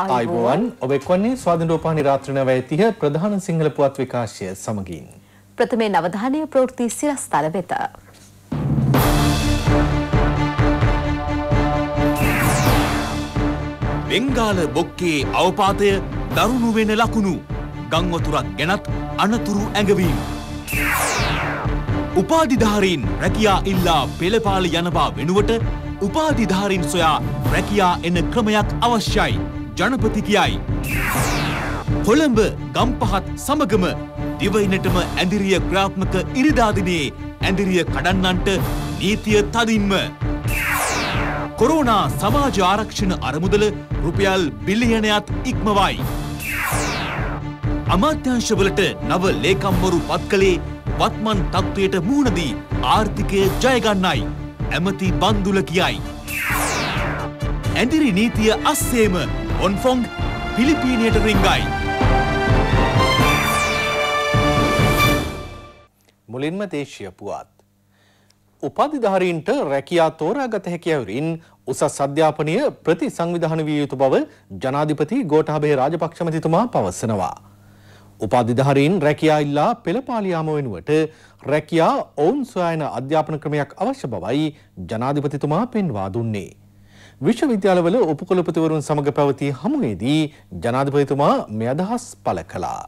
ආයිබෝවන් ඔබ එක්වන්නේ ස්වාධිරෝපානි රාත්‍රණ වැයතිහ ප්‍රධාන සිංහල පුවත් විකාශය සමගින්. ප්‍රථමේ නවධානය ප්‍රෘති සිරස්ථර වෙත. බෙංගාල බොක්කේ අවපාතය දරුණු වෙන ලකුණු ගංවතුරක් ගැනත් අනතුරු ඇඟවීම. උපාධිධාරීන් රැකියා ඉල්ලා පෙළපාලි යනවා වෙනුවට උපාධිධාරීන් සොයා රැකියා එන ක්‍රමයක් අවශ්‍යයි. ජනපති කියයි. කොළඹ ගම්පහත් සමගම දිවයිනටම ඇඳිරිය ක්‍රාත්මක ඉරිදාදිනයේ ඇඳිරිය කඩන්නන්ට නීතිය තදින්ම. කොරෝනා සමාජ ආරක්ෂණ අරමුදල රුපියල් බිලියනයත් ඉක්මවයි. අමාත්‍යංශවලට නව ලේකම්වරු පත් කළේ වත්මන් තත්ත්වයට මුහුණදී ආර්ථිකය ජයගන්නයි. ඇමති බන්දුල කියයි. ඇඳිරි නීතිය අස්සේම ඔන්ෆොන් පිලිපීනයට රිංගයි. මුලින්ම දේශය පුවත්. උපාධිධාරීන්ට රැකයා තෝරාගත හැකියවරින් උසස් අධ්‍යාපනය ප්‍රති සංවිධාන විය යුතු බව ජනාධිපති ගෝටාබේ රාජපක්ෂමතිතුමා පවසනවා. උපාධිධාරීන් රැකයා ඉල්ලා පෙළපාලියාම වෙනුවට රැකයා ඔවුන් සොයන අධ්‍යාපන ක්‍රමයක් අවශ්‍ය බවයි ජනාධිපතිතුමා පෙන්වා දුන්නේ. විශ්වවිද්‍යාලවල උපකුලපතිවරුන් සමග පැවති හමුවේදී ජනාධිපතිතුමා මේ අදහස් පළ කළා.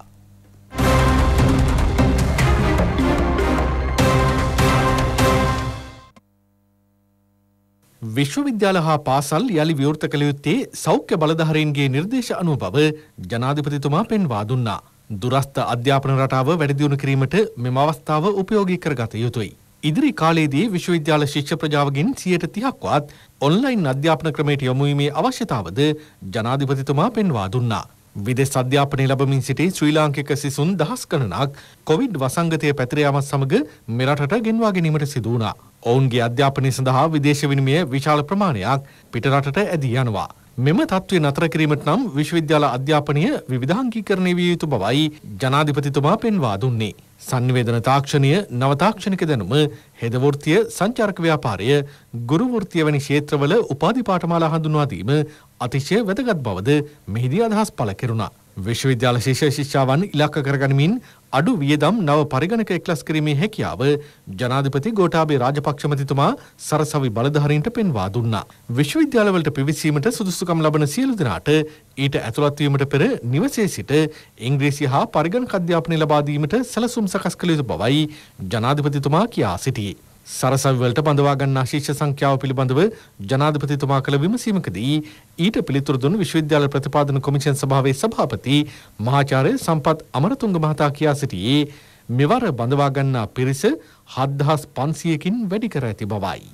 විශ්වවිද්‍යාල හා පාසල් යළි විවෘත කළ යුත්තේ සෞඛ්‍ය බලධහරයන්ගේ නිර්දේශ අනුව බව ජනාධිපතිතුමා පෙන්වා දුන්නා. දුරස්ථ අධ්‍යාපන රටාව වැඩදියුණු කිරීමට මෙම අවස්ථාව උපයෝගී කරගත යුතුයි. ඉදිරි කාලයේදී විශ්වවිද්‍යාල ශිෂ්‍ය ප්‍රජාවගෙන් සියයට තිහක්වත් ඔන්ලයින් අධ්‍යාපන ක්‍රමයට යොමුීමේ අවශ්‍යතාවද ජනාධිපතිතුමා පෙන්වා දුන්නා. විදෙස් අධ්‍යාපනය ලබමින් සිටි ශ්‍රී ලාංකික සිසුන් දහස් ගණනක් කොවිඩ් වසංගතය පැතිරයාමත් සමග මෙරටට ගෙන්වා ගැනීමට සිදුවනා. ඔවුන්ගේ අධ්‍යාපනය සඳහා විදේශ විනිමය විශාල ප්‍රමාණයක් පිටරටට ඇදී යනවා. මෙම තත්ත්වය නතර කිරීමට නම් විශ්වවිද්‍යාල අධ්‍යාපනය විවිධාංගීකරණය විය යුතු බවයි ජනාධිපතිතුමා පෙන්වා දුන්නේ. සංවේදන තාක්ෂණය නවතාක්ෂණික දැනුම හෙදවෘත්තිය සංචාරක ව්‍යාපාරය ගුරුවෘත්තිය වැනි ක්ෂේත්‍රවල උපාධි පාඨමාලා හඳුන්වා දීම අතිශය වැදගත් බවද මෙහිදී අදහස් පළ කෙරුණා. විශ්වවිද්‍යාල ශිෂ්‍ය ශිෂ්‍යාවන් ඉලක්ක කරගනිමින් අඩු වියදම් නව පරිගණක එක්ලස් කිරීමේ හැකියාව ජනාධිපති ගෝඨාභය රාජපක්ෂ මැතිතුමා සරසවි බලධාරීන්ට පෙන්වා දුන්නා. විශ්වවිද්‍යාලවලට පිවිසීමට සුදුසුකම් ලබන සියලු දෙනාට ඊට ඇතුළත් වීමට පෙර නිවසේ සිට ඉංග්‍රීසි හා පරිගණක අධ්‍යාපනය ලබා දීමට සැලසුම් සකස් කළ යුතු බවයි ජනාධිපතිතුමා කියා සිටියේ. සරසවි වලට බඳවා ගන්නා ශිෂ්‍ය සංඛ්‍යාව පිළිබඳව ජනාධිපතිතුමා කළ විමසීමකදී ඊට පිළිතුරු දුන් විශ්වවිද්‍යාල ප්‍රතිපාදන කොමිෂන් සභාවේ සභාපති මහාචාර්ය සම්පත් අමරතුංග මහතා කියා සිටියේ මෙවර බඳවා ගන්නා පිරිස 7500කින් වැඩි කර ඇති බවයි.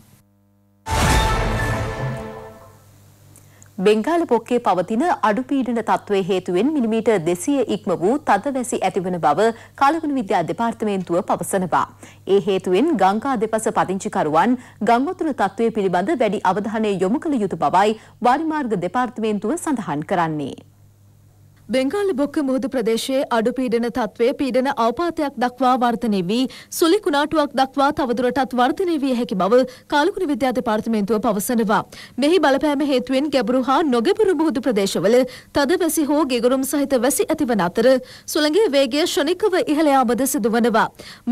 බෙංගාල පොක්කේ පවතින අඩුපීඩන තත්ත්වයේ හේතුවෙන් මිලිමීටර් 200 ඉක්ම වූ තදවැසි ඇතිවන බව කලවුණු විද්‍යා දෙපාර්තමේන්තුව පවසනවා. ඒ හේතුවෙන් ගංගා දෙපස පදිංචිකරුවන් ගංගොතුරු තත්ත්වය පිළිබඳ වැඩි අවධානය යොමු කළ යුතු බවයි වාරිමාර්ග දෙපාර්තමේන්තුව සඳහන් කරන්නේ. බෙංගාලි බොක්ක මුහුදු ප්‍රදේශයේ අඩු පීඩන තත්ත්වය පීඩන අවපාතයක් දක්වා වර්ධනය වී සුළි කුණාටුවක් දක්වා තවදුරටත් වර්ධනය විය හැකි බව කාලකුණ විද්‍යා දෙපාර්තමේන්තුව පවසනවා. මෙහි බලපෑම හේතුවෙන් ගැඹුරු හා නොගැඹුරු මුහුදු ප්‍රදේශවල තද වැසි හෝ ගෙගුරුම් සහිත වැසි ඇතිවන අතර සුළඟේ වේගය ශනිකව ඉහළ යාමද සිදුවනවා.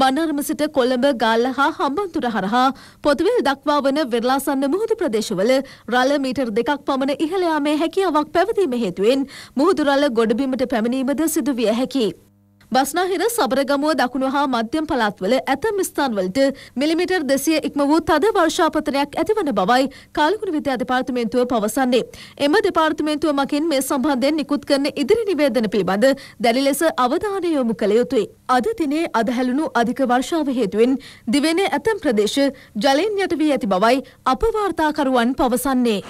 මන්නාරම සිට කොළඹ ගාල්ල හා හම්බන්තොට හරහා පොතුවේල් දක්වා වන වෙරළාසන්න මුහුදු ප්‍රදේශවල රළ මීටර් දෙකක් පමණ ඉහළ යාමේ හැකියාවක් පැවතීම හේතුවෙන් මුහුදු රළ ගොඩ ගොඩබිමට පැමිණීමද සිදුවිය හැකි. බස්නාහිර සබරගමුව දකුණු හා මධ්‍යම් පළාත්වල ඇතම් ස්ථාන්වලට මිලිමිටර් දෙසිය ඉක්ම වූ තද වර්ෂාපතනයක් ඇතිවන බවයි කාලකුණ විද්‍යා දෙපාර්තමේන්තුව පවසන්නේ. එම දෙපාර්තමේන්තුව මකින් මේ සම්බන්ධයෙන් නිකුත් කරන ඉදිරි නිවේදන පිළිබඳ දැඩි ලෙස අවධානය යොමු කළ යුතුයි. අද දිනේ අදහැළුණු අධික වර්ෂාව හේතුවෙන් දිවෙනේ ඇතම් ප්‍රදේශ ජලයෙන් යට වී ඇති බවයි අප වාර්තාකරුවන් පවසන්නේ.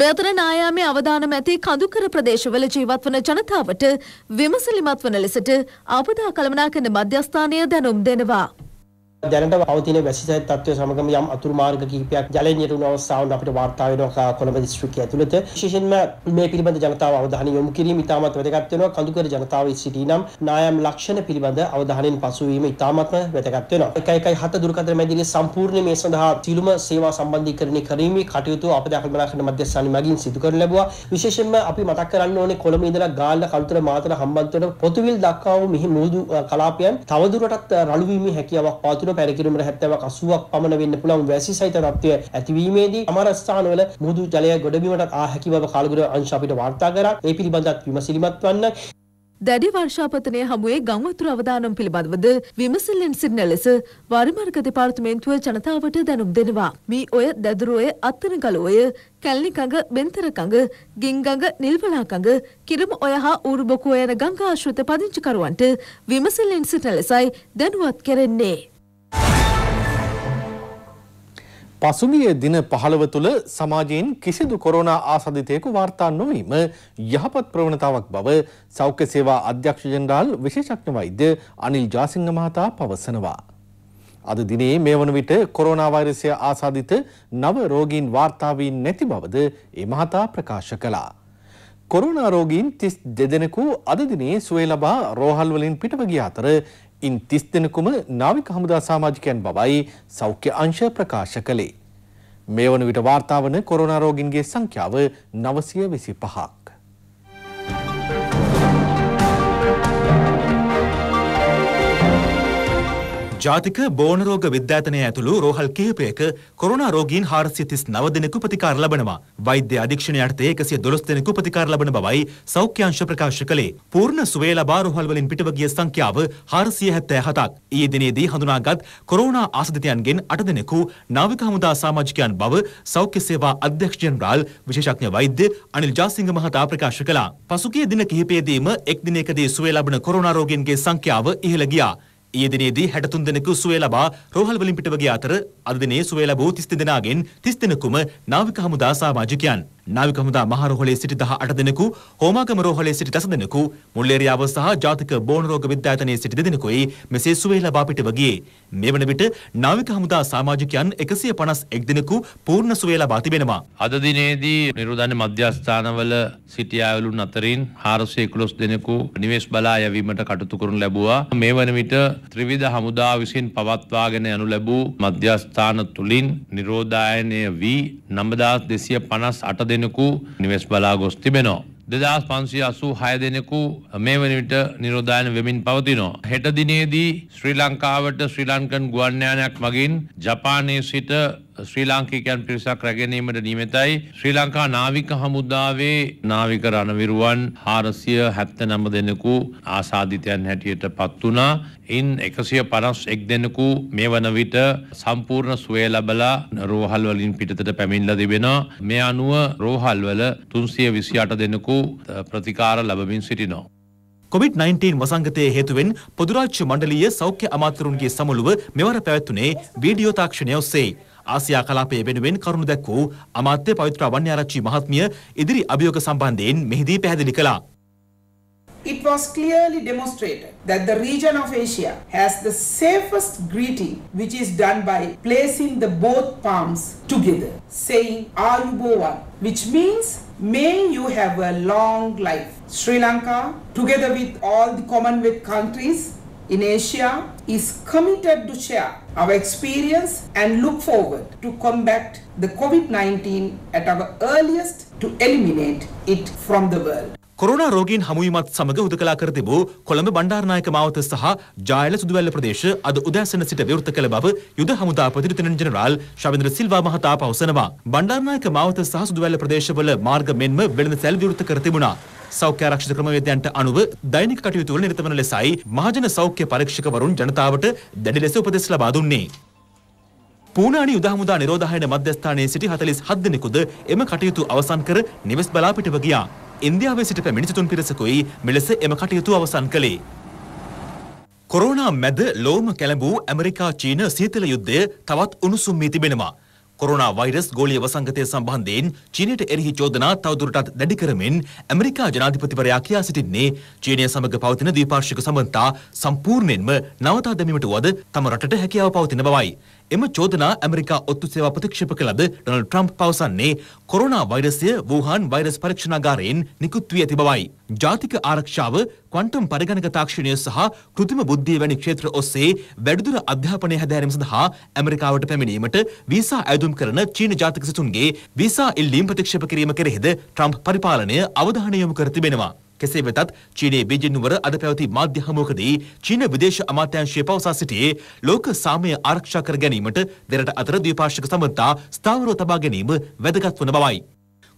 මේ අතර නායාමේ අවදානම ඇති කඳුකර ප්‍රදේශවල ජීවත් වන ජනතාවට විමසලිමත් වන ලෙසට ආපදා කළමනාකරන මධ්‍යස්ථානය දැනුම් දෙනවා. දැනට පවතින වැසිසහිත තත්ත්වය සමගම යම් අතුරු මාර්ග කිහිපයක් ජලයෙන් නිරුණු අවස්ථාවන් අපිට වාර්තා වෙනවා කොළඹ දිස්ත්‍රික්කය ඇතුළත විශේෂයෙන්ම මේ පිළිබඳ ජනතාව අවධානය යොමු කිරීම ඉතාමත් වැදගත් වෙනවා කඳුකර ජනතාව සිටී නම් නායම් ලක්ෂණ පිළිබඳ අවධානයෙන් පසුවීම ඉතාමත්ම වැදගත් වෙනවා 117 දුරකථන මැදිරිය සම්පූර්ණ මේ සඳහා සියලුම සේවා සම්බන්ධීකරණය කිරීමේ කටයුතු අප දක්වන මැදිස්ථාන මගින් සිදු කරන ලැබුවා විශේෂයෙන්ම අපි මතක් කරන්න ඕනේ කොළඹ ඉඳලා ගාල්ල කලුතර මාතර හම්බන්තොට පොතුවිල් දක්වා වූ මෙහි මුහුදු කලාපයන් තවදුරටත් රළු වීමේ හැකියාවක් පවතුන තිබ පැරකිරීමට හැත්තවක් අසුවක් පමණ වෙන්න පුළුවන් වැසි සහිත තත්ත්වය ඇතිවීමේදී අමරස්ථානවල මුහුදු ජලය ගොඩබීමට ආහැකි බව කාලගුණ අංශ අපිට වාර්තා කරා ඒ පිළිබඳත් විමසිලිමත් වන්න දැඩි වර්ෂාපතනය හමුවේ ගංවතුර අවදානම් පිළිබඳවද විමසිල්ලෙන් සිටින ලෙස වරිමාර්ග දෙපාර්තමේන්තුව ජනතාවට දැනුම් දෙනවා. මේ ඔය දැදුරෝය අත්තන ගලෝය කැල්ලිකඟ බෙන්තරකඟ ගිංගඟ නිල්වලාකඟ කිරම ඔය හා ඌරුබොකෝ යන ගංගා ආශ්‍රිත පදිංචිකරුවන්ට විමසිල්ලෙන් සිටින ලෙසයි දැනුවත් කෙරෙන්නේ. පසුගිය දින 15 තුළ සමාජයෙන් කිසිදු කොරෝනා ආසාදිතයෙකු වාර්තා නොවීම යහපත් ප්‍රවණතාවක් බව සෞඛ්‍ය සේවා අධ්‍යක්ෂ ජෙනරාල් විශේෂඥ වෛද්‍ය අනිල් ජාසිංහ මහතා පවසනවා. අද දිනේ මේ වන විට කොරෝනා වෛරසය ආසාදිත නව රෝගීන් වාර්තා වී නැති බවද ඒ මහතා ප්‍රකාශ කළා. කොරෝනා රෝගීන් 32 දෙනෙකු අද දිනේ සුවය ලබා රෝහල් වලින් පිටව ගිය අතර ඉන් තිස් දෙනෙකුම නාවික හමුදා සාමාජිකයන් බවයි සෞඛ්‍ය අංශ ප්‍රකාශ කළේ. මේ වන විට වාර්තාාවන කොරෝනා රෝගින්ගේ සංඛ්‍යාව නවසය විසි පහක්. ජාතික බෝනරෝග විද්‍යාතනය ඇතුළු රෝහල් කිහිපයක කොරුණා රෝගීන් හාරසිය තිස් නව දෙනෙකු ප්‍රතිකාර ලබනවා. වෛද්‍ය අධීක්ෂණය යටතේ එකසිය දොළොස් දෙනෙකු ප්‍රතිකාර ලබන බවයි සෞඛ්‍යංශ ප්‍රකාශ කළේ. පූර්ණ සුවේ ලබා රෝහල් වලින් පිටව ගිය සංඛ්‍යාව 477ක්. ඊයේ දිනේදී හඳුනාගත් කොරෝනා ආසදිතයන්ගෙන් 8 දෙනෙකු නාවික හමුදා සමාජිකයන් බව සෞඛ්‍ය සේවා අධ්‍යක්ෂ ජෙනරාල් විශේෂඥ වෛද්‍ය අනිල් ජාසිංහ මහතා ප්‍රකාශ කළා. පසුගිය දින කිහිපයේදීම එක් දිනකදී සුවේ ලබන කොරෝනා රෝගීන්ගේ සංඛ්‍යාව ඉහළ ගියා. ඊයේ දිනේදී 63 දෙනෙකු සුවය ලබා රෝහල් වලින් පිටව ගිය අතර අද දිනේ සුවය ලැබූ 30 දෙනාගෙන් 30 දෙනෙකුම නාවික හමුදා සමාජිකයන්. නාවික හමුදා මහරෝහලේ සිටි 18 දෙනෙකු, හෝමාගම රෝහලේ සිටි 10 දෙනෙකු, මුල්ලේරියාව සහ ජාතික බෝන රෝග විද්‍යායතනයේ සිටි දෙදෙනෙකුයි මෙසේ සුවේ ලබා පිටව ගියේ. මේ වන විට නාවික හමුදා සමාජිකයන් 151 දෙනෙකු පූර්ණ සුවේ ලබා තිබෙනවා. අද දිනේදී නිරුදන්නේ මධ්‍යස්ථානවල සිටියාවලුන් අතරින් 411 දෙනෙකු නිවෙස් බලා යැවීමට කටයුතු කරනු ලැබුවා. මේ වන විට ත්‍රිවිධ හමුදා විසින් පවත්වාගෙන යනු ලැබූ මධ්‍යස්ථාන තුලින් නිරෝධායනය වී 9258 දෙනෙකු දෙනෙකු නිවෙස් බලා ගොස් තිබෙනවා. දෙදස් පන්සිය අසූ හය දෙනෙකු මේ වනිට නිරෝධායන වෙමින් පවතිනවා. හෙට දිනේදී ශ්‍රී ලංකාවට ශ්‍රී ලංකන් ගුවන්්‍යයානයක් මගින් ජපානයේ සිට ශ්‍රී ලාංකිකයන් පිරිසක් රැගෙනීමට නියමිතයි. ශ්‍රී ලංකා නාවික හමුදාවේ නාවික රණවිරුවන් 479 දෙනෙකු ආසාදිතයන් හැටියට පත් වුණා. ඉන් 151 දෙනෙකු මේ වන විට සම්පූර්ණ සුවය ලබලා රෝහල් වලින් පිටතට පැමිණලා තිබෙනවා. මේ අනුව රෝහල් වල 328 දෙනෙකු ප්‍රතිකාර ලබමින් සිටිනවා. COVID-19 වසංගතය හේතුවෙන් පොදුරාච්ච මණ්ඩලීය සෞඛ්‍ය අමාත්‍යරුන්ගේ සමුළුව මෙවර පැවැත්වුණේ වීඩියෝ තාක්ෂණය ඔස්සේ. ආසියා කලාපයේ වෙනුවෙන් කරුණු දැක් වූ අමාත්‍ය පවිත්‍ර අවන්‍යාරච්චි මහත්මිය ඉදිරි අභියෝග සම්බන්ධයෙන් මෙහිදී පැහැදිලි කළා. It was clearly demonstrated that the region of Asia has the safest greeting, which is done by placing the both palms together, saying Ayubovan, which means may you have a long life. Sri Lanka, together with all the Commonwealth countries in Asia, is committed to share our experience and look forward to combat the COVID-19 at our earliest to eliminate it from the world. Corona රෝගීන් හමුවීමත් සමග හුදකලා කර තිබූ කොළඹ බණ්ඩාරනායක මාවත සහ ජායල සුදුවැල්ල ප්‍රදේශ අද උදෑසන සිට විවෘත කළ බව යුද හමුදා ප්‍රතිරූපණ ජෙනරාල් ශවින්ද්‍ර සිල්වා මහතා පවසනවා. බණ්ඩාරනායක මාවත සහ සුදුවැල්ල ප්‍රදේශවල මාර්ග මෙන්ම වෙළඳ සැල් විවෘත කර තිබුණා. සෞඛ්‍ය ආරක්ෂිත ක්‍රමවේදයන්ට අනුව දෛනික කටයුතු වල නිරත වන ලෙසයි මහජන සෞඛ්‍ය පරීක්ෂකවරුන් ජනතාවට දැඩි ලෙස උපදෙස් ලබා දුන්නේ. පූනානි උදාහමුදා නිරෝධායන මධ්‍යස්ථානයේ සිටි 47 දෙනෙකුද එම කටයුතු අවසන් කර නිවෙස් බලා පිටව ගියා. ඉන්දියාවේ සිට පැමිණි සිටුන් පිරිසකුයි මෙලෙස එම කටයුතු අවසන් කළේ. කොරෝනා මැද ලෝම කැළඹූ ඇමරිකා චීන සීතල යුද්ධය තවත් උණුසුම් වී තිබෙනවා. කොරෝනා වෛරස් ගෝලීය වසංගතය සම්බන්ධයෙන් චීනයට එරෙහි චෝදනා තවදුරටත් දැඩි කරමින් ඇමරිකා ජනාධිපතිවරයා කියා සිටින්නේ චීනය සමග පවතින ද්විපාර්ශ්වික සම්බන්ධතා සම්පූර්ණයෙන්ම නවතා දැමීමට වුවද තම රටට හැකියාව පවතින බවයි. එම චෝදනා ඇමරිකා ඔත්තු සේවා ප්‍රතික්ෂේප කළ ලද ඩොනල්ඩ් ට්‍රම්ප් පවසන්නේ කොරෝනා වෛරසය වූහාන් වෛරස් පරීක්ෂණාගාරයෙන් නිකුත් වී ඇති බවයි. ජාතික ආරක්ෂාව, ක්වොන්ටම් පරිගණක තාක්ෂණය සහ කෘතිම බුද්ධිය වැනි ක්ෂේත්‍ර ඔස්සේ වැඩිදුර අධ්‍යාපනය හැදෑරීම සඳහා ඇමරිකාවට පැමිණීමට වීසා ඇයදුම් කරන චීන ජාතික සිසුන්ගේ වීසා ඉල්ලීම් ප්‍රතික්ෂේප කිරීම කෙරෙහිද ට්‍රම්ප් පරිපාලනය අවධානය යොමු කර තිබෙනවා. කෙසේ වෙතත් චීනයේ බීජින් නුවර අද පැවති මාධ්‍ය හමුවකදී චීන විදේශ අමාත්‍යාංශය පවසා සිටියේ ලෝක සාමය ආරක්ෂා කර ගැනීමට දෙරට අතර ද්විපාර්ශ්වික සම්බන්ධතා ස්ථාවරව තබා ගැනීම වැදගත් වන බවයි.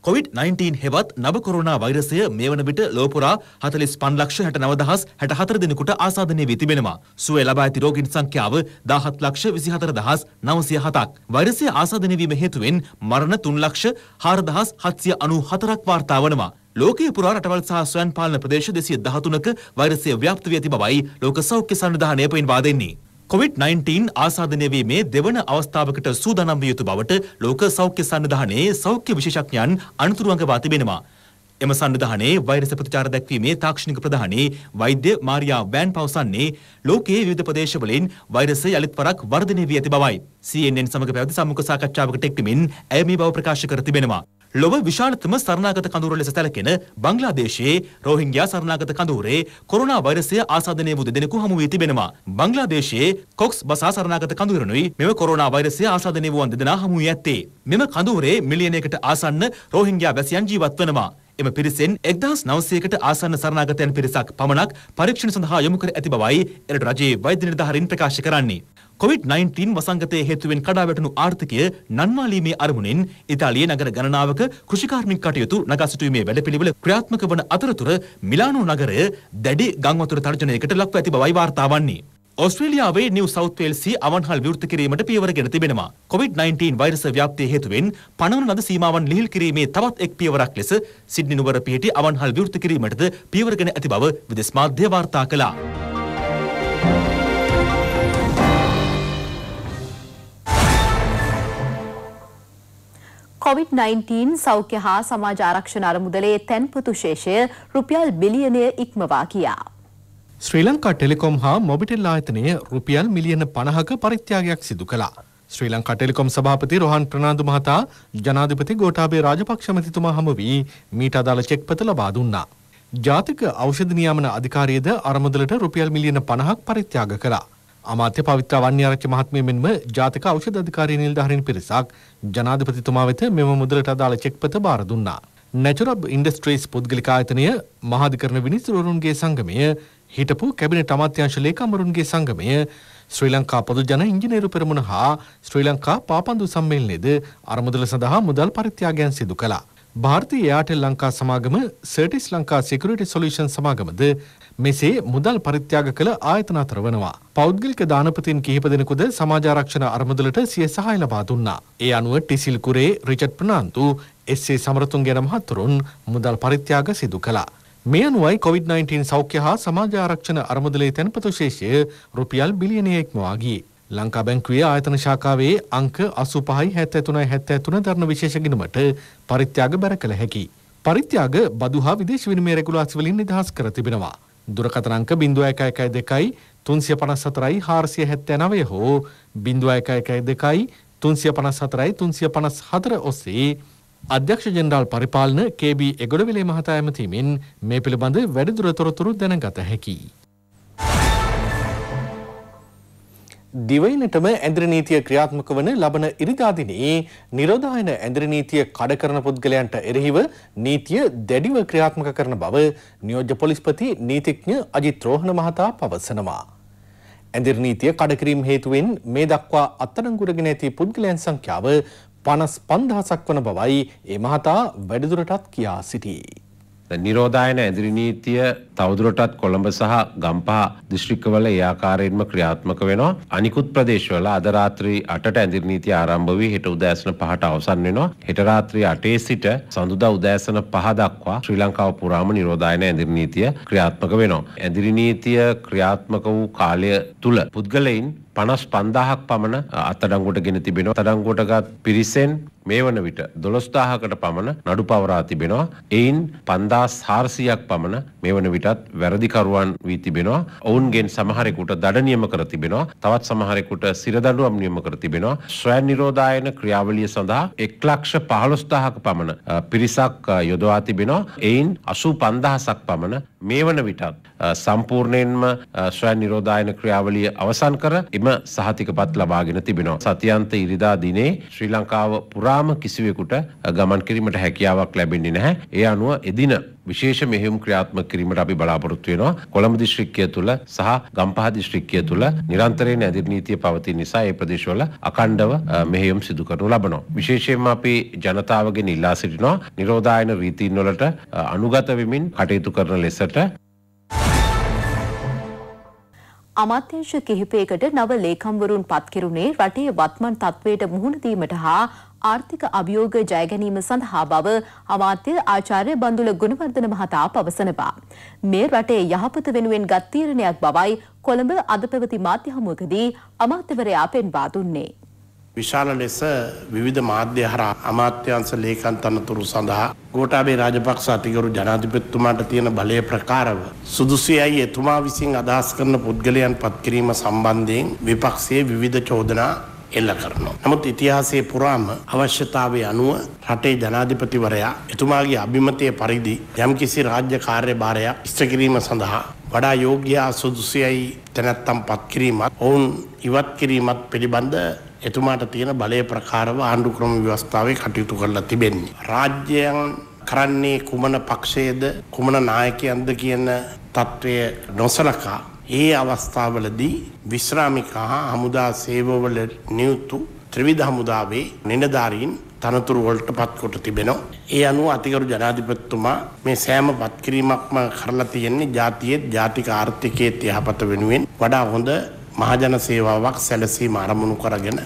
කොවිD-19 හෙවත් නව කොරෝනා වෛරසය මේ වන විට ලෝපුරා හතලිස් පන්ලක්ෂ හැට නවදහස් හැට හතර දෙනෙකුට ආසාධනය වී තිබෙනවා. සුවය ලබා ඇති රෝගීන් සංඛ්‍යාව දාහත් ලක්ෂ විසිහතර දහස් නවසය හතක්. වෛරසය ආසාධනය වීම හේතුවෙන් මරණ තුන් ලක්ෂ හාරදහස් හත්සිය අනු හතරක් වාර්තා වනවා. ලෝකයේ පුරා රටවල් සහ ස්වයන් පාලන ප්‍රදේශ දෙසිය දහතුනක වෛරසය ව්‍යාප්ත වී ඇති බවයි ලෝක සෞඛ්‍ය සංවිධානය පෙන්වා දෙන්නේ. කොවිD-19 ආසාදනය වීමේ දෙවන අවස්ථාවකට සූදානම් විය යුතු බවට ලෝක සෞඛ්‍ය සංවිධානයේ සෞඛ්‍ය විශේෂඥයන් අනතුරු අඟවා තිබෙනවා. එම සංවිධානයේ වෛරස ප්‍රතිචාර දැක්වීමේ තාක්ෂණික ප්‍රධානී වෛද්‍ය මාරියා වෑන් පවසන්නේ ලෝකයේ විවිධ ප්‍රදේශවලින් වෛරස යළිත් වරක් වර්ධනය වී ඇති බවයි. CNN සමග පැවති සම්මුඛ සාකච්ඡාවකට එක්වමින් ඇය මේ බව ප්‍රකාශ කර තිබෙනවා. ලොව විශාලතම සරණාගත කඳවුර ලෙස සැලකෙන බංග්ලාදේශයේ රෝහිංගයා සරණාගත කඳවුරේ කොරෝනා වෛරසය ආසාදනය වූ දෙදෙනෙකු හමු වී තිබෙනවා. බංග්ලාදේශයේ කොක්ස් බසා සරණාගත කඳවුරනුයි මෙම කොරෝනා වෛරසය ආසාදනය වූවන් දෙදෙනා හමු වී ඇත්තේ. මෙම කඳවුරේ මිලියනයකට ආසන්න රෝහිංගයා වැසියන් ජීවත් වනවා. එම පිරිසෙන් එක්දහස් නවසයකට ආසන්න සරණාගතයන් පිරිසක් පමණක් පරීක්ෂණ සඳහා යොමු කර ඇති බවයි එරට රජයේ වෛද්‍ය නිර්ධාරීන් ප්‍රකාශ කරන්නේ. කොවිඩ්-19 වසංගතය හේතුවෙන් කඩා වැටුණු ආර්ථිකය නන්වාලීමේ අරමුණෙන් ඉතාලියේ නගර ගණනාවක කෘෂිකාර්මික කටයුතු නගා සිටුවීමේ වැඩපිළිවෙල ක්‍රියාත්මක වන අතරතුර මිලානෝ නගරය දැඩි ගංවතුර තර්ජනයකට ලක්ව ඇති බවයි වාර්තා වන්නේ. ඔස්ට්‍රේලියාවේ නිව සෞත්වේල්සි අවන්හල් විවෘත කිරීමට පියවර ගෙන තිබෙනවා. COVID-19 වෛරස ව්‍යාප්තිය හේතුවෙන් පනවන ලද සීමාවන් ලිහිල් කිරීමේ තවත් එක් පියවරක් ලෙස සිඩ්නි නුවර පිහිටි අවන්හල් විවෘත කිරීමටද පියවර ගෙන ඇති බව විදෙස් මාධ්‍ය වාර්තා කළා. කොවිD-19 සෞඛ්‍ය හා සමාජ ආරක්ෂණ අරමුදලේ තැන්පතු ශේෂය රුපියල් බිලියනය ඉක්මවා ගියා. ශ්‍රී ලංකා ටෙලිකොම් හා මොබිටෙල් ආයතනය රුපියල් මිලියන 50ක පරිත්‍යාගයක් සිදු කළා. ශ්‍රී ලංකා ටෙලිකොම් සභාපති රොහන් ප්‍රනාන්දු මහතා ජනාධිපති ගෝඨාභය රාජපක්ෂ මැතිතුමා හමු වී මීට අදාළ චෙක්පත ලබා දුන්නා. ජාතික ඖෂධ නියාමන අධිකාරියද අරමුදලට රුපියල් මිලියන 50ක් පරිත්‍යාග කළා. අමාත්‍ය පවිත්‍ර වන්‍යාරච්ච මහත්මිය මෙන්ම ජාතික ඖෂධ අධිකාරී නිලධාරීන් පිරිසක් ජනාධිපතිතුමා වෙත මෙම මුදලට අදාළ චෙක්පත බාර දුන්නා. නැචරබ් ඉන්ඩස්ට්‍රීස් පුද්ගලික ආයතනය මහාධිකරණ විනිසුරුවරුන්ගේ සංගමය හිටපු කැබිනට අමාත්‍යංශ ලේකම්වරුන්ගේ සංගමය ශ්‍රී ලංකා පොදුජන ඉංජිනේරු පෙරමුණ හා ශ්‍රී ලංකා පාපන්දු සම්මේලනයේද අරමුදල සඳහා මුදල් පරිත්‍යාගයන් සිදු කළා. ಭಾರತೀಯ ಏರ್ಟೆಲ್ ಲಂಕಾ ಸಮಾಗಮ ಸರ್ಟಿಸ್ ලංකා සෙකියුරිටි සොලියුෂන් සමාගමද මෙසේ මුදල් පරිත්‍යාග කළ ආයතන අතර වෙනවා. පෞද්ගලික දානපතින් කිහිප දෙනෙකුද සමාජාරක්ෂණ අරමුදලට සිය සහාය ලබා දුන්නා. ඒ අනුව ටිසිල් කුරේ රිචඩ් ප්‍රනාන්තු එස්සේ සමරතුන්ගේ මහතුරුන් මුදල් පරිත්‍යාග සිදු කළා. මේ අනුවයි COVID-19 සෞඛ්‍ය හා සමාජාරක්ෂණ අරමුදලේ තැන්පතු ශේෂය රුපියල් බිලියනයක්මවාගේ. ලංකා බැංකුවේ ආයතන ශාඛාවේ අංක 85යි 73යි 73 දරන විශේෂ ගිණුමට පරිත්‍යාග බැර කළ හැකි. පරිත්‍යාග බදු හා විදේශ විනිමය රෙගුලාසි වලින් නිදහස් කර තිබෙනවා. දුරකථන අංක 0112යි 354යි 479 හෝ 0112යි 354යි 354 ඔස්සේ අධ්‍යක්ෂ ජෙනරාල් පරිපාලන KB එගොඩවිලේ මහතා ඇමතීමෙන් මේ පිළිබඳ වැඩිදුර තොරතුරු දැනගත හැකියි. දිවයිනටම ඇඳිරි නීතිය ක්‍රියාත්මක වන ලබන ඉරිදාදිනේ නිරෝධායන ඇඳිරි නීතිය කඩ කරන පුද්ගලයන්ට එරෙහිව නීතිය දැඩිව ක්‍රියාත්මක කරන බව නියෝජ්‍ය පොලිස්පති නීතිඥ අජිත් රෝහණ මහතා පවසනවා. ඇඳිරි නීතිය කඩකිරීම හේතුවෙන් මේ දක්වා අත්අඩංගුරගෙන ඇති පුද්ගලයන් සංඛ්‍යාව 55000ක් වන බවයි ඒ මහතා වැඩිදුරටත් කියා සිටියේ. නිරෝධායන ඇදිරි නීතිය තවදුරටත් කොළඹ සහ ගම්පහ දිශ්‍රිකවල ඒ ආකාරයෙන්ම ක්‍රියාත්මක වෙනවා. අනිකුත් ප්‍රදේශවල අද රාත්‍රී 8ට ඇදිරි නීතිය ආරම්භ වී හෙට උදෑසන 5ට අවසන් වෙනවා. හෙට රාත්‍රී 8 සිට සඳුදා උදෑසන 5 දක්වා ශ්‍රී ලංකාව පුරාම නිරෝධායන ඇදිරි නීතිය ක්‍රියාත්මක වෙනවා. ඇදිරි නීතිය ක්‍රියාත්මක වූ කාලය තුල පුද්ගලයින් පනස් පන්දාහක් පමණ අත්තඩංගුට ගෙන තිබෙනවා තඩංගුටගත් පිරිසෙන් මේ වන විට දොළොස්දාහකට පමණ නඩු පවරා තිබෙනවා එයින් පන්දාස් හාර්සියක් පමණ මේ වන විටත් වැරදිකරුවන් වී තිබෙනවා ඔවුන්ගෙන් සමහරෙකුට දඩ නියම කර තිබෙනවා තවත් සමහරෙකුට සිරදඩුවම් නියම කර තිබෙනවා ස්වයන් නිරෝධායන ක්‍රියාවලිය සඳහා එක් ලක්ෂ පහළොස්දාහක පමණ පිරිසක් යොදවා තිබෙනවා එයින් අසූ පන්දහසක් පමණ මේ වන විටත් සම්පූර්ණයෙන්ම ස්වයන් නිරෝධායන ක්‍රියාවලිය අවසන් කර එම සහතිකපත් ලබාගෙන තිබෙනවා. සතියන්ත ඉරිදා දිනේ ශ්‍රී ලංකාව පුරාම කිසිවෙකුට ගමන් කිරීමට හැකියාවක් ලැබෙන්නේ නැහැ. ඒ අනුව එදින විශේෂ මෙහෙම් ක්‍රියාත්මක කිරීමට අපි බලාපොරොත්තු වෙනවා කොළඹ දිස්ත්‍රික්කය තුළ සහ ගම්පහ දිස්ත්‍රික්කය තුළ නිරන්තරයෙන් ඇදිරි නීතිය පවතින නිසා ඒ ප්‍රදේශවල අඛණ්ඩව මෙහෙයුම් සිදු කරනු ලබනවා විශේෂයෙන්ම අපි ජනතාවගෙන් ඉල්ලා සිටිනවා නිරෝධායන රීතීන් වලට අනුගත වෙමින් කටයුතු කරන ලෙසට අමාත්‍යංශ කිහිපයකට නව ලේකම්වරුන් පත්කිරුණේ රටේ වත්මන් තත්වයට මුහුණ දීමට හා ආර්ථික අභියෝග ජයගැනීම සඳහා බව අමාත්‍ය ආචාර්ය බන්දුල ගුණවර්ධන මහතා පවසනවා. මේ රටේ යහපත වෙනුවෙන් ගත් තීරණයක් බවයි කොළඹ අද පැවති මාධ්‍ය හමුවකදී අමාත්‍යවරයා පෙන්වා දුන්නේ. විශාල ලෙස විවිධ මාධ්‍ය හරහා අමාත්‍යංශ ලේකම් තනතුරු සඳහා ගෝඨාභය රාජපක්ෂ අතිගරු ජනාධිපතිතුමාට තියෙන බලය ප්‍රකාරව සුදුසුයයි එතුමා විසින් අදහස් කරන පුද්ගලයන් පත්කිරීම සම්බන්ධයෙන් විපක්ෂයේ විවිධ චෝදනා එල්ල කරනවා. නමුත් ඉතිහාසයේ පුරාම අවශ්‍යතාවය අනුව රටේ ජනාධිපතිවරයා එතුමාගේ අභිමතය පරිදි යම්කිසි රාජ්‍ය කාර්යභාරයක් ඉෂ්ට කිරීම සඳහා වඩා යෝග්‍ය සුදුසුයයි තැනැත්තම් පත්කිරීමත් ඔවුන් ඉවත් කිරීමත් පිළිබඳ එතුමාට තියෙන බලය ප්‍රකාරව ආණ්ඩු ක්‍රම ව්‍යවස්ථාවේ කටයුතු කරලා තිබෙන්නේ. රාජ්‍යයන් කරන්නේ කුමන පක්ෂයේද කුමන නායකයන්ද කියන තත්ත්වය නොසලකා ඒ අවස්ථාවලදී විශ්‍රාමිකා හා හමුදා සේවවල නියුතු ත්‍රිවිධ හමුදාවේ නිලධාරීන් තනතුරු වලට පත්කොට තිබෙනවා. ඒ අනුව අතිකරු ජනාධිපතිතුමා මේ සෑම පත්කිරීමක්ම කරලා තියෙන්නේ ජාතියේ ජාතික ආර්ථිකයේ යහපත වෙනුවෙන් වඩා හොඳ මහජන සේවාවක් සැලසීම අරමුණු කරගෙන.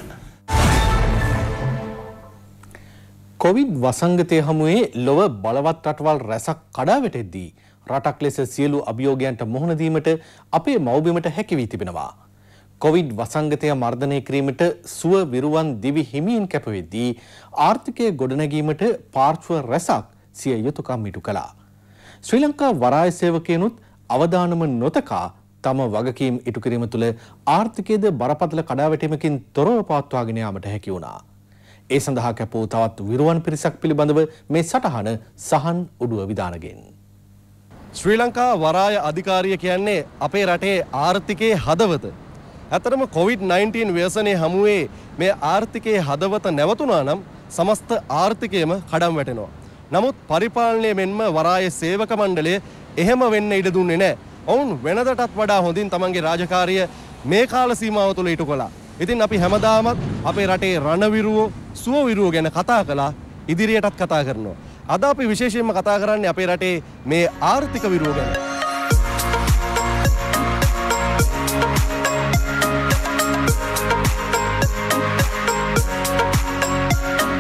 කොවිඩ් වසංගතය හමුවේ ලොව බලවත් රටවල් රැසක් කඩාවටෙද්දී රටක් ලෙස සියලු අභියෝගයන්ට මුහුණදීමට අපේ මවබිමට හැකිවී තිබෙනවා. කොවිඩ් වසංගතය මර්ධනය කිරීමට සුව විරුවන් දිවි හිමියෙන් කැපවෙද්දී ආර්ථිකය ගොඩනැගීමට පාර්ශ්ව රැසක් සිය යුතුකම් මිටු කළා. ශ්‍රී ලංකා වරාය සේවකයනුත් අවධානම නොතකා තම වගකීම් ඉටු කිරීම තුළ ආර්ථිකයේද බරපතල කඩාවැටීමකින් තොරව පවත්වාගෙන යාමට හැකි වුණා. ඒ සඳහා කැපූ තවත් විරුවන් පිරිසක් පිළිබඳව මේ සටහන සහන් උඩුව විධානගෙන්. ශ්‍රී ලංකා වරාය අධිකාරිය කියන්නේ අපේ රටේ ආර්ථිකයේ හදවත. ඇතරම කොවිD-19 ව්‍යසනය හමුවේ මේ ආර්ථිකයේ හදවත නැවතුනා නම් සමස්ත ආර්ථිකයම කඩම් වැටෙනවා. නමුත් පරිපාලනය මෙන්ම වරායේ සේවක මණ්ඩලය එහෙම වෙන්න ඉඩ දුන්නේ නැහැ. ඔවුන් වෙනදටත් වඩා හොඳින් තමන්ගේ රාජකාරිය මේ කාල සීමාව තුළ ඉටු කළා. ඉතින් අපි හැමදාමත් අපේ රටේ රණවිරුවෝ සුවවිරුවෝ ගැන කතා කළා ඉදිරියටත් කතා කරනවා. අද අපි විශේෂයෙන්ම කතා කරන්නේ අපේ රටේ මේ ආර්ථික විරුව ගැන.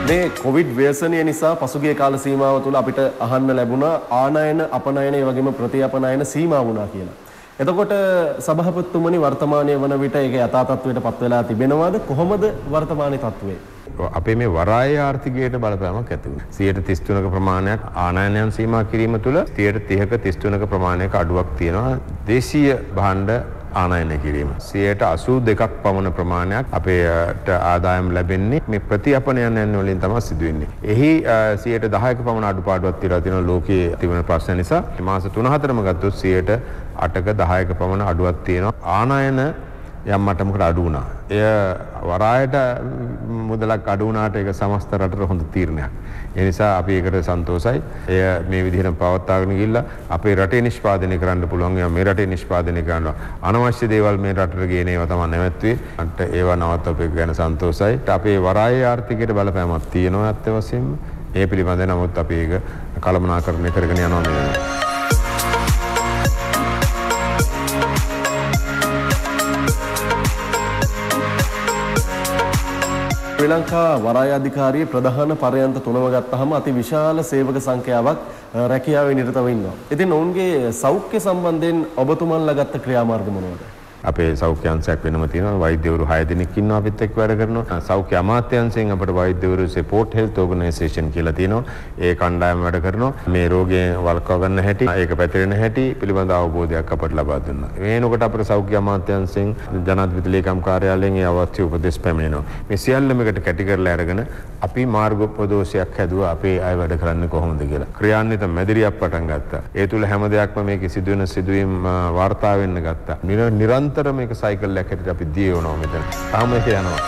මේ කොවිඩ් ව්‍යසනය නිසා පසුගිය කාල සීමාව තුළ අපිට අහන්න ලැබුණා ආනයන අපනයන ඒ වගේම ප්‍රතිඅපනයන සීමා වුණා කියලා. එතකොට සභාපතිතුමනි වර්තමානයේ වන විට ඒක යථා තත්ත්වයට පත් වෙලා තිබෙනවද කොහොමද වර්තමානයේ තත්ත්වය? අපේ මේ වරාය ආර්ථිකයට බලපෑමක් ඇති වුණා. 133ක ප්‍රමාණයක් ආනයනයන් සීමා කිරීම තුළ 130ක 33ක ප්‍රමාණයක අඩුවක් තියෙනවා. දේශීය භාණ්ඩ ආනයනය කිරීම. සියයට අසූ දෙකක් පමණ ප්‍රමාණයක් අපේට ආදායම් ලැබෙන්නේ මේ ප්‍රතිපනයන් වලින් තම සිදුවන්නේ. එහි සියයට දහයක පමණ අඩුපාඩුවත් තිලා තින ලෝකයේ තිබෙන ප්‍රශ්න නිසා මාස තුනහතරම ගත්තොත් සියයට අටක දහයක පමණ අඩුවක් තියෙනවා. ආනයන යම් මටමකට අඩු වුණා. එය වරායට මුදලක් අඩු වුණාට ඒක සමස්ත රටට හොඳ තීරණයක්. ඒ නිසා අපි ඒකට සන්තෝසයි. එය මේ විදිහට පවත්වාගෙන ගිහිල්ලා අපේ රටේ නිෂ්පාදනය කරන්න පුළුවන්. ඒවා මේ රටේ නිෂ්පාදනය කරනවා. අනවශ්‍ය දේවල් මේ රටට ගේන ඒවා තමයි නැවැත්තුවේ. අන්ට ඒවා නවත්තපු එක ගැන සන්තෝසයි. අපේ වරායේ ආර්ථිකයට බලපෑමක් තියෙනවා අත්‍යවශ්‍යයෙන්ම. ඒ පිළිබඳව නමුත් අපි ඒක කළමනාකරණය කරගෙන යනවා මේ වෙලාවේ. ශ්‍රී ලංකා වරාය අධිකාරියේ ප්‍රධාන පරයන්ත තුනම ගත්තහම අති විශාල සේවක සංඛ්‍යාවක් රැකියාවේ නිරතව ඉන්නවා. ඉතින් ඔවුන්ගේ සෞඛ්‍ය සම්බන්ධයෙන් ඔබතුමන්ලා ගත්ත ක්‍රියාමාර්ග මොනවාද? අපේ සෞඛ්‍ය අංශයක් වෙනම තියෙනවා වෛද්‍යවරු 6 දෙනෙක් ඉන්නවා අපිත් එක්ක වැඩ කරනවා සෞඛ්‍ය අමාත්‍යාංශයෙන් අපිට වෛද්‍යවරු support health organization කියලා තියෙනවා ඒ කණ්ඩායම වැඩ කරනවා මේ රෝගය වළක්වා ගන්න හැටි ඒක පැතිරෙන හැටි පිළිබඳ අවබෝධයක් අපට ලබා දුන්නා මේනකොට අපේ සෞඛ්‍ය අමාත්‍යාංශයෙන් ජනාධිපති ලේකම් කාර්යාලයෙන් ඒ අවශ්‍ය උපදෙස් පැමිණෙනවා මේ සියල්ලම එකට කැටි කරලා අරගෙන අපි මාර්ගෝපදෝෂයක් හැදුවා අපේ අය වැඩ කරන්නේ කොහොමද කියලා ක්‍රියාන්විත මැදිරියක් පටන් ගත්තා ඒ තුල හැම දෙයක්ම මේ කිසිදු වෙන සිදුවීම් වාර්තා වෙන්න ගත්තා නිරන්තර නිතර මේක සයිකල් ලැකටට අපි දියවනෝ මෙතන තාම එක යනවා.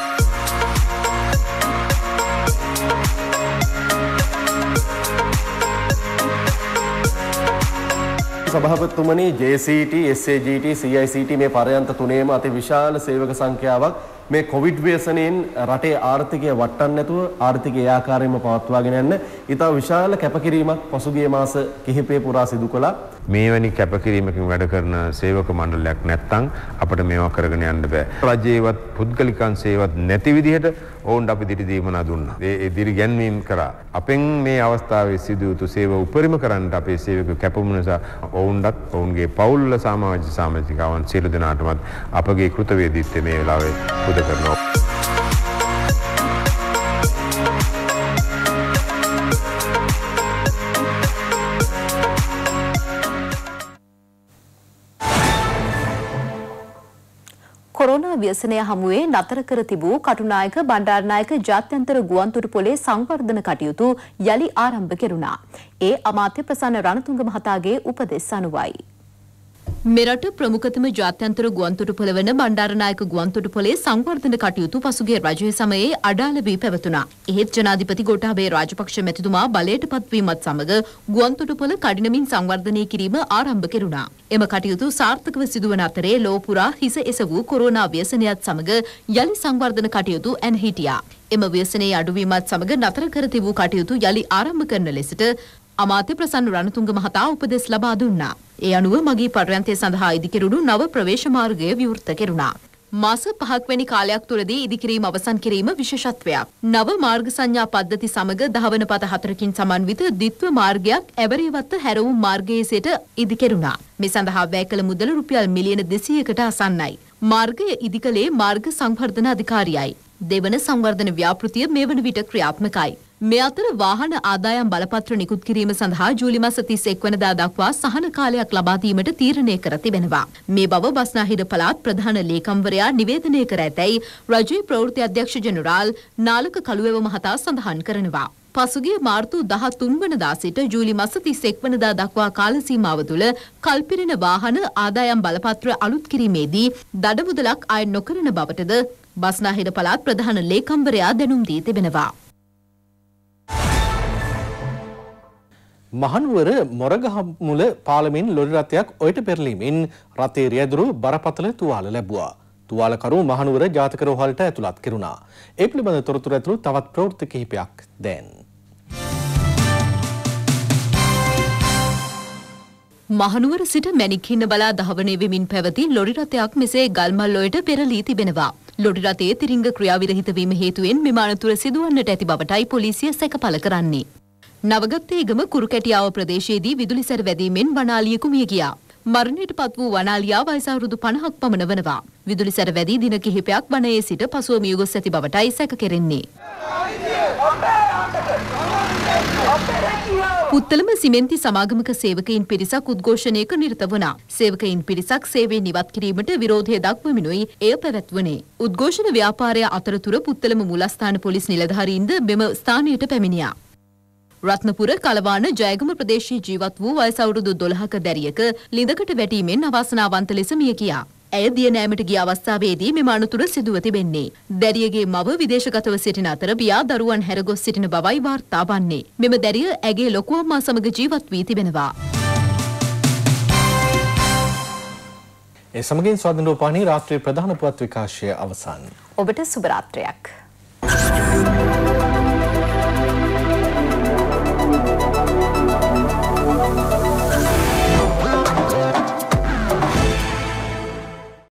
සභාපත්තුමනි JCT, SAGT, CICT මේ පරයන්ත තුනේම අති විශාල සේවක සංඛ්‍යාවක් මේ කොවිඩ් ව්‍යසනයෙන් රටේ ආර්ථිකය වට්ටන්න නැතුව ආර්ථිකය ආකාරයෙන්ම පවත්වාගෙන යන්න ඊට විශාල කැපකිරීමක් පසුගිය මාස කිහිපය පුරා සිදු කළා. මේවැනි කැපකිරීමකින් වැඩ කරන සේවක මණ්ඩලයක් නැත්තම් අපිට මේවා කරගෙන යන්න බෑ. රජයේවත් පුද්ගලිකංශයේවත් නැති විදිහට ඔවුන්ට අපි දිරිදීමන දුන්නා. ඒ දිරි ගැන්වීම කරා. අපෙන් මේ අවස්ථාවේ සිදු වූ සේව උපරිම කරන්නට අපේ සේවක කැපවීම නිසා ඔවුන්ටත් ඔවුන්ගේ පවුල්ල සමාජ සමාජිකාවන් සියලු දෙනාටමත් අපගේ කෘතවේදීත්වය මේ වෙලාවේ පුද කරනවා. ව්‍යසනය හමුවේ නතර කර තිබූ කටුනායක බණ්ඩාරනායක ජාත්‍යන්තර ගුවන්තොටුපොලේ සංවර්ධන කටයුතු යළි ආරම්භ කෙරුණා. ඒ අමාත්‍ය ප්‍රසන්න රණතුංග මහතාගේ උපදෙස් අනුවයි. මෙරට ප්‍රමුඛතම ජාත්‍යන්තර ගුවන්තොටුපළ වන බණ්ඩාරනායක ගුවන්තොටුපළේ සංවර්ධන කටයුතු පසුගිය රජයේ සමයේ අඩාල වී පැවතුණා. එහෙත් ජනාධිපති ගෝඨාභය රාජපක්ෂ මැතිතුමා බලයට පත්වීමත් සමග ගුවන්තොටුපළ කඩිනමින් සංවර්ධනය කිරීම ආරම්භ කෙරුණා. එම කටයුතු සාර්ථකව සිදුවන අතරේ ලෝ පුරා හිස එස වූ කොරෝනා ව්‍යසනයත් සමග යලි සංවර්ධන කටයුතු ඇන හිටියා. එම ව්‍යසනයේ අඩුවීමත් සමග නතර කර තිබූ කටයුතු යලි ආරම්භ කරන ලෙසට අමාත්‍ය ප්‍රසන්න රණතුංග මහතා උපදෙස් ලබා දුන්නා. ඒ අනුව මගී පර්යන්තය සඳහා ඉදිකෙරුණු නව ප්‍රවේශ මාර්ගය විවෘත කෙරුණා. මාස පහක් වැනි කාලයක් තුළදී ඉදිකිරීම අවසන් කිරීම විශේෂත්වයක්. නව මාර්ග සංඥා පද්ධති සමග දහවන පත හතරකින් සමන්විත ද්විත්ව මාර්ගයක් ඇවරීවත්ත හැරවුම් මාර්ගයේ සිට ඉදිකෙරුණා. මේ සඳහා වැය කළ මුදල රුපියල් මිලියන 200කට අසන්නයි. මාර්ගය ඉදිකලේ මාර්ග සංවර්ධන අධිකාරියයි. දෙවන සංවර්ධන ව්‍යාපෘතිය මේ වන විට ක්‍රියාත්මකයි. මේ අතර වාහන ආදායම් බලපත්‍ර නිකුත් කිරීම සඳහා ජූලි මාස 31 වනදා දක්වා සහන කාලයක් ලබා දීමට තීරණය කර තිබෙනවා. මේ බව බස්නාහිර පළාත් ප්‍රධාන ලේකම්වරයා නිවේදනය කර ඇතැයි රජයේ ප්‍රවෘත්ති අධ්‍යක්ෂ ජෙනරාල් නාලක කළුවේව මහතා සඳහන් කරනවා. පසුගිය මාර්තු 13 වනදා සිට ජූලි මාස 31 වනදා දක්වා කාල සීමාව තුළ කල්පිරෙන වාහන ආදායම් බලපත්‍ර අලුත් කිරීමේදී දඩ මුදලක් අය නොකරන බවටද බස්නාහිර පළාත් ප්‍රධාන ලේකම්වරයා දැනුම් දී තිබෙනවා. මහනුවර මොරගහමුල පාලමෙන් ලොරි රථයක් ඔයට පෙරලීමෙන් රථේ රියදුරු බරපතල තුවාල ලැබුවා. තුවාලකරු මහනුවර ජාතක රෝහලට ඇතුළත් කෙරුණා. ඒ පිළිබඳ තොරතුරු ඇතුළු තවත් ප්‍රවෘත්ති කිහිපයක් දැන්. මහනුවර සිට මැණික්හින්න බලා දහවනය වෙමින් පැවති ලොරි රථයක් මෙසේ ගල්මල්ලොයට පෙරලී තිබෙනවා. ලොරි රථයේ තිරිංග ක්‍රියාවිරහිත වීම හේතුවෙන් මෙම අනතුර සිදුවන්නට ඇති බවටයි පොලිසිය සැකපල කරන්නේ. නවගත්තේගම කුරුකැටියාව ප්‍රදේශයේදී විදුලිසැර වැදීමෙන් වනාලිය කුමිය ගියා. මරණයට පත් වූ වනාලියා වයස අවුරුදු 50ක් පමණ වනවා. විදුලිසැර වැදී දින කිහිපයක් වනයේ සිට පසුව මිය ගොස් ඇති බවටයි සැක කෙරෙන්නේ. පුත්තලම සිමෙන්ති සමාගමක සේවකයින් පිරිසක් උද්ඝෝෂණයක නිරත වුණා. සේවකයින් පිරිසක් සේවයෙන් ඉවත් කිරීමට විරෝධය දක්වමිනුයි එය පැවැත්වුණේ. උද්ඝෝෂණ ව්‍යාපාරය අතරතුර පුත්තලම මූලස්ථාන පොලිස් නිලධාරීන්ද මෙම ස්ථානයට පැමිණියා. රත්නපුර කලවාන ජයගම ප්‍රදේශයේ ජීවත් වූ වයස අවුරුදු 12ක දැරියක ලිඳකට වැටීමෙන් අවාසනාවන්ත ලෙස මිය ගියා. ඇය දිය නෑමට ගිය අවස්ථාවේදී මෙම අනතුර සිදුව තිබෙන්නේ. දැරියගේ මව විදේශගතව සිටින අතර පියා දරුවන් හැරගොස් සිටින බවයි වාර්තා වන්නේ. මෙම දැරිය ඇගේ ලොකු අම්මා සමග ජීවත් වී තිබෙනවා. ඒ සමගින් ස්වාධීන රූපවාහිනී රාත්‍රී ප්‍රධාන පුවත් විකාශය අවසන්. ඔබට සුබ රාත්‍රියක්.